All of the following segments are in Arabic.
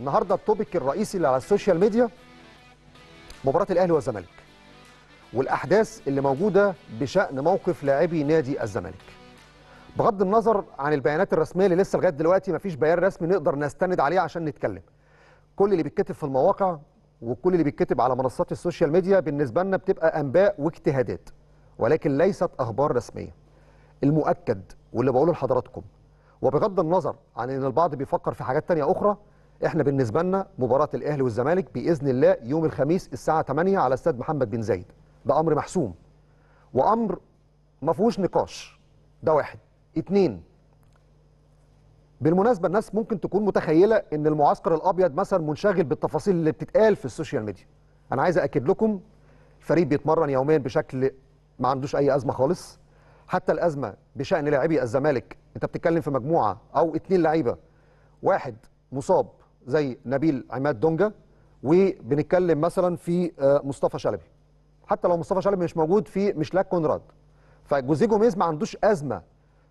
النهارده التوبيك الرئيسي اللي على السوشيال ميديا مباراه الاهلي والزمالك والاحداث اللي موجوده بشان موقف لاعبي نادي الزمالك بغض النظر عن البيانات الرسميه اللي لسه لغايه دلوقتي مفيش بيان رسمي نقدر نستند عليه عشان نتكلم كل اللي بيتكتب في المواقع وكل اللي بيتكتب على منصات السوشيال ميديا بالنسبه لنا بتبقى انباء واجتهادات ولكن ليست اخبار رسميه المؤكد واللي بقوله لحضراتكم وبغض النظر عن ان البعض بيفكر في حاجات تانية اخرى احنا بالنسبه لنا مباراه الاهلي والزمالك باذن الله يوم الخميس الساعه 8 على استاد محمد بن زايد ده امر محسوم وامر ما فيهوش نقاش ده واحد اتنين بالمناسبه الناس ممكن تكون متخيله ان المعسكر الابيض مثلا منشغل بالتفاصيل اللي بتتقال في السوشيال ميديا انا عايز اكد لكم فريق بيتمرن يوميا بشكل ما عندوش اي ازمه خالص حتى الازمه بشان لاعبي الزمالك انت بتتكلم في مجموعه او اتنين لعيبه واحد مصاب زي نبيل عماد دونجا وبنتكلم مثلا في آه، مصطفى شلبي حتى لو مصطفى شلبي مش موجود في مشلاك كونراد فجوزيه جوميز ما عندوش ازمه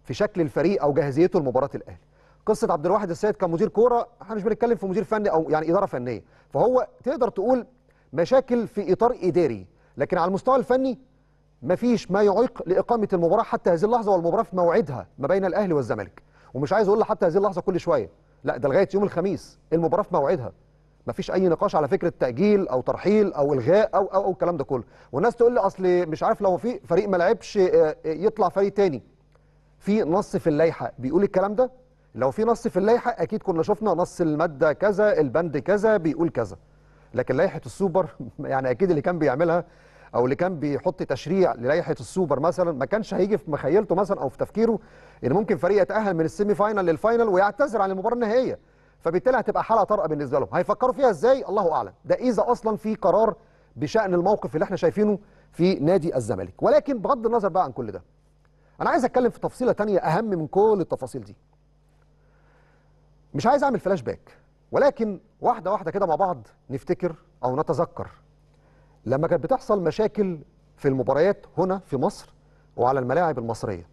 في شكل الفريق او جاهزيته لمباراه الاهلي قصه عبد الواحد السيد كمدير كوره احنا مش بنتكلم في مدير فني او يعني اداره فنيه فهو تقدر تقول مشاكل في اطار اداري لكن على المستوى الفني مفيش ما يعيق لاقامه المباراه حتى هذه اللحظه والمباراه في موعدها ما بين الاهلي والزمالك ومش عايز اقول حتى هذه اللحظه كل شويه لا ده لغايه يوم الخميس المباراه في موعدها مفيش اي نقاش على فكره تاجيل او ترحيل او الغاء او او او الكلام ده كله والناس تقول لي اصل مش عارف لو في فريق ما لعبش آه، آه، يطلع فريق تاني في نص في اللائحه بيقول الكلام ده لو في نص في اللائحه اكيد كنا شفنا نص الماده كذا البند كذا بيقول كذا لكن لائحه السوبر يعني اكيد اللي كان بيعملها او اللي كان بيحط تشريع للائحه السوبر مثلا ما كانش هيجي في مخيلته مثلا او في تفكيره ان ممكن فريق يتاهل من السيمي فاينل للفاينل ويعتذر عن المباراه النهائيه فبالتالي هتبقى حلقه طارئه بالنسبه لهم هيفكروا فيها ازاي الله اعلم ده اذا اصلا في قرار بشان الموقف اللي احنا شايفينه في نادي الزمالك ولكن بغض النظر بقى عن كل ده انا عايز اتكلم في تفصيله تانية اهم من كل التفاصيل دي مش عايز اعمل فلاش باك ولكن واحده واحده كده مع بعض نفتكر او نتذكر لما كانت بتحصل مشاكل في المباريات هنا في مصر وعلى الملاعب المصريه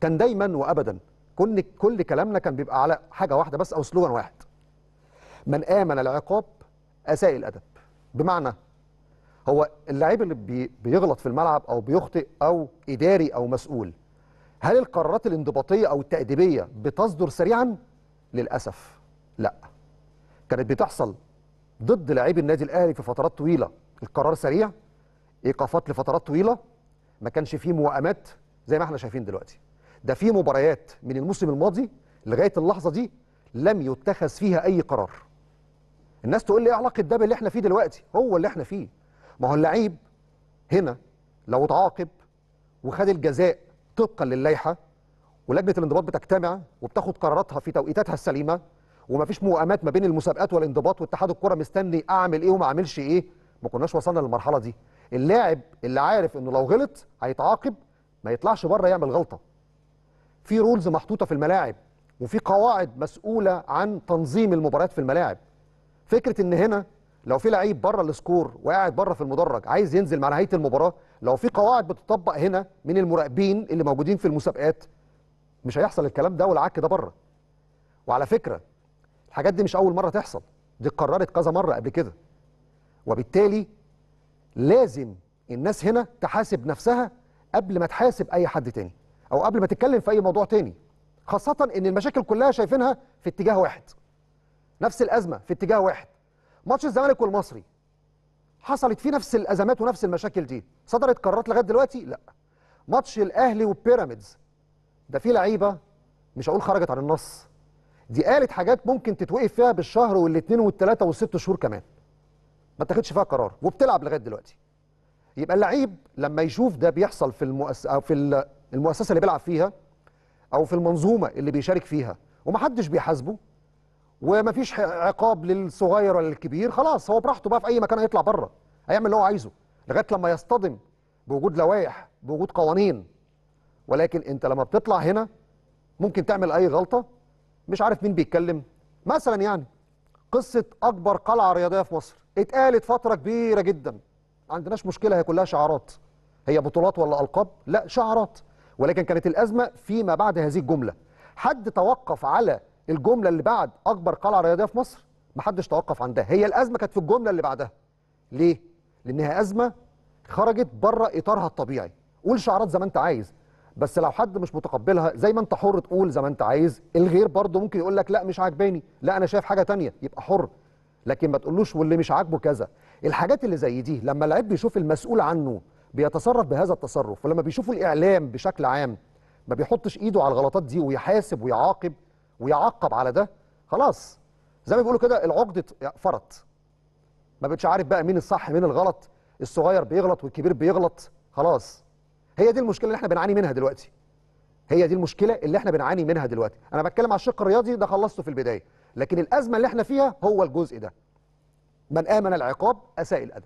كان دايما وابدا كل كل كلامنا كان بيبقى على حاجه واحده بس او سلوغان واحد من امن العقاب اساء الادب بمعنى هو اللاعب اللي بيغلط في الملعب او بيخطئ او اداري او مسؤول هل القرارات الانضباطيه او التاديبيه بتصدر سريعا للاسف لا كانت بتحصل ضد لاعبي النادي الاهلي في فترات طويله القرار سريع ايقافات لفترات طويله ما كانش فيه موائمات زي ما احنا شايفين دلوقتي ده في مباريات من الموسم الماضي لغايه اللحظه دي لم يتخذ فيها اي قرار الناس تقول لي ايه علاقه ده باللي احنا فيه دلوقتي هو اللي احنا فيه ما هو اللعيب هنا لو اتعاقب وخد الجزاء طبقا للائحه ولجنه الانضباط بتجتمع وبتاخد قراراتها في توقيتاتها السليمه ومفيش موائمات ما بين المسابقات والانضباط واتحاد الكره مستني اعمل ايه وما اعملش ايه ما كناش وصلنا للمرحله دي اللاعب اللي عارف انه لو غلط هيتعاقب ما يطلعش بره يعمل غلطه في رولز محطوطه في الملاعب وفي قواعد مسؤوله عن تنظيم المباريات في الملاعب فكره ان هنا لو في لعيب بره السكور وقاعد بره في المدرج عايز ينزل مع نهايه المباراه لو في قواعد بتطبق هنا من المراقبين اللي موجودين في المسابقات مش هيحصل الكلام ده والعك ده بره وعلى فكره الحاجات دي مش اول مره تحصل دي اتكررت كذا مره قبل كده وبالتالي لازم الناس هنا تحاسب نفسها قبل ما تحاسب اي حد تاني او قبل ما تتكلم في اي موضوع تاني خاصة ان المشاكل كلها شايفينها في اتجاه واحد نفس الازمة في اتجاه واحد ماتش الزمالك والمصري حصلت فيه نفس الازمات ونفس المشاكل دي صدرت قرارات لغايه دلوقتي لا ماتش الاهلي وبيراميدز ده فيه لعيبه مش هقول خرجت عن النص دي قالت حاجات ممكن تتوقف فيها بالشهر والاثنين والثلاثه والست شهور كمان ما تاخدش فيها قرار وبتلعب لغايه دلوقتي يبقى اللعيب لما يشوف ده بيحصل في المؤس... أو في المؤسسه اللي بيلعب فيها او في المنظومه اللي بيشارك فيها ومحدش بيحاسبه ومفيش عقاب للصغير ولا للكبير خلاص هو براحته بقى في اي مكان هيطلع بره هيعمل اللي هو عايزه لغايه لما يصطدم بوجود لوائح بوجود قوانين ولكن انت لما بتطلع هنا ممكن تعمل اي غلطه مش عارف مين بيتكلم مثلا يعني قصه اكبر قلعه رياضيه في مصر اتقالت فترة كبيرة جدا ما عندناش مشكلة هي كلها شعارات هي بطولات ولا ألقاب لا شعارات ولكن كانت الأزمة فيما بعد هذه الجملة حد توقف على الجملة اللي بعد أكبر قلعة رياضية في مصر محدش توقف عندها هي الأزمة كانت في الجملة اللي بعدها ليه؟ لأنها أزمة خرجت بره إطارها الطبيعي قول شعارات زي ما أنت عايز بس لو حد مش متقبلها زي ما انت حر تقول زي ما انت عايز الغير برضه ممكن يقول لك لا مش عاجباني لا انا شايف حاجه تانية يبقى حر لكن ما تقولوش واللي مش عاجبه كذا الحاجات اللي زي دي لما اللعيب بيشوف المسؤول عنه بيتصرف بهذا التصرف ولما بيشوفوا الاعلام بشكل عام ما بيحطش ايده على الغلطات دي ويحاسب ويعاقب ويعقب على ده خلاص زي ما بيقولوا كده العقده فرط ما بقتش عارف بقى مين الصح مين الغلط الصغير بيغلط والكبير بيغلط خلاص هي دي المشكله اللي احنا بنعاني منها دلوقتي هي دي المشكله اللي احنا بنعاني منها دلوقتي انا بتكلم على الشق الرياضي ده خلصته في البدايه لكن الازمه اللي احنا فيها هو الجزء ده من امن العقاب اساء الادب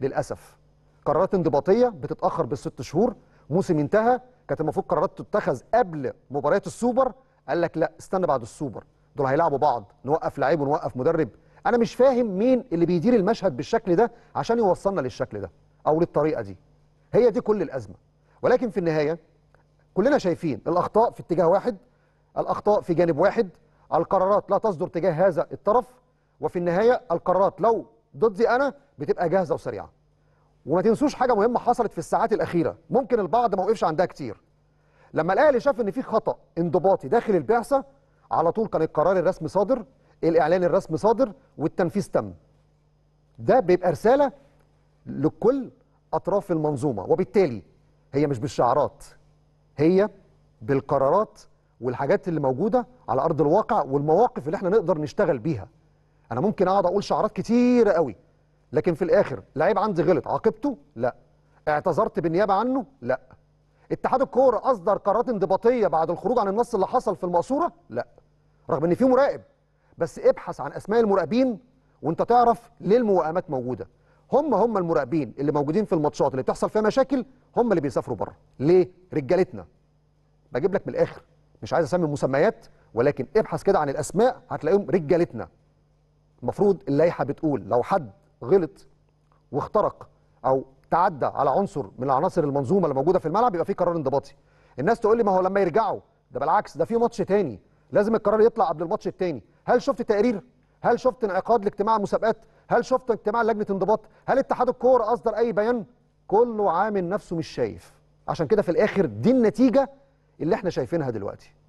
للاسف قرارات انضباطيه بتتاخر بالست شهور موسم انتهى كانت المفروض قرارات تتخذ قبل مباريات السوبر قال لك لا استنى بعد السوبر دول هيلعبوا بعض نوقف لعيب ونوقف مدرب انا مش فاهم مين اللي بيدير المشهد بالشكل ده عشان يوصلنا للشكل ده او للطريقه دي هي دي كل الازمه ولكن في النهايه كلنا شايفين الاخطاء في اتجاه واحد الاخطاء في جانب واحد القرارات لا تصدر تجاه هذا الطرف وفي النهاية القرارات لو ضدي أنا بتبقى جاهزة وسريعة وما تنسوش حاجة مهمة حصلت في الساعات الأخيرة ممكن البعض ما وقفش عندها كتير لما الأهلي شاف إن في خطأ انضباطي داخل البعثة على طول كان القرار الرسمي صادر الإعلان الرسمي صادر والتنفيذ تم ده بيبقى رسالة لكل أطراف المنظومة وبالتالي هي مش بالشعارات هي بالقرارات والحاجات اللي موجوده على ارض الواقع والمواقف اللي احنا نقدر نشتغل بيها انا ممكن اقعد اقول شعارات كتيره قوي لكن في الاخر لعيب عندي غلط عاقبته لا اعتذرت بالنيابه عنه لا اتحاد الكوره اصدر قرارات انضباطيه بعد الخروج عن النص اللي حصل في الماسوره لا رغم ان في مراقب بس ابحث عن اسماء المراقبين وانت تعرف ليه الموائمات موجوده هم هم المراقبين اللي موجودين في الماتشات اللي بتحصل فيها مشاكل هم اللي بيسافروا بره ليه رجالتنا بجيب لك من الاخر مش عايز اسمي مسميات ولكن ابحث كده عن الاسماء هتلاقيهم رجالتنا المفروض اللائحه بتقول لو حد غلط واخترق او تعدى على عنصر من عناصر المنظومه اللي موجوده في الملعب يبقى في قرار انضباطي الناس تقول لي ما هو لما يرجعوا ده بالعكس ده في ماتش تاني لازم القرار يطلع قبل الماتش التاني هل شفت تقرير هل شفت انعقاد لاجتماع مسابقات هل شفت اجتماع لجنه انضباط هل اتحاد الكوره اصدر اي بيان كله عامل نفسه مش شايف عشان كده في الاخر دي النتيجه اللي احنا شايفينها دلوقتي